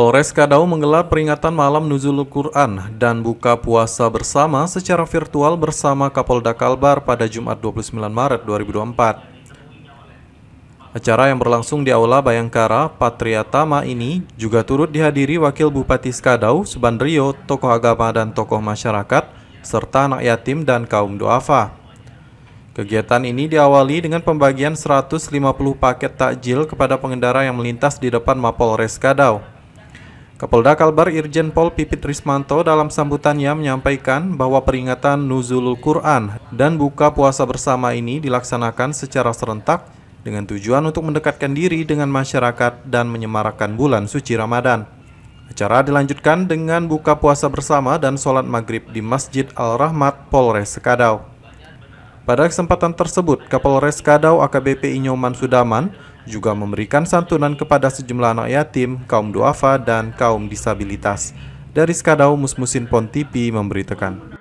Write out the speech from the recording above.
Polres Kadau menggelar peringatan malam Nuzul Quran dan buka puasa bersama secara virtual bersama Kapolda Kalbar pada Jumat 29 Maret 2024. Acara yang berlangsung di Aula Bayangkara Patriatama ini juga turut dihadiri Wakil Bupati Skadau, Subandrio, tokoh agama dan tokoh masyarakat, serta anak yatim dan kaum doafa. Kegiatan ini diawali dengan pembagian 150 paket takjil kepada pengendara yang melintas di depan Mapolres Kadau. Kapolda Kalbar Irjen Pol Pipit Rismanto dalam sambutannya menyampaikan bahwa peringatan Nuzulul Quran dan buka puasa bersama ini dilaksanakan secara serentak dengan tujuan untuk mendekatkan diri dengan masyarakat dan menyemarakan bulan suci Ramadan. Acara dilanjutkan dengan buka puasa bersama dan sholat maghrib di Masjid Al-Rahmat Polres Sekadau. Pada kesempatan tersebut, Kapolres Kadau AKBP Inyoman Sudaman juga memberikan santunan kepada sejumlah anak yatim, kaum duafa, dan kaum disabilitas. Dari Skadau Musmusin Pontipi memberitakan.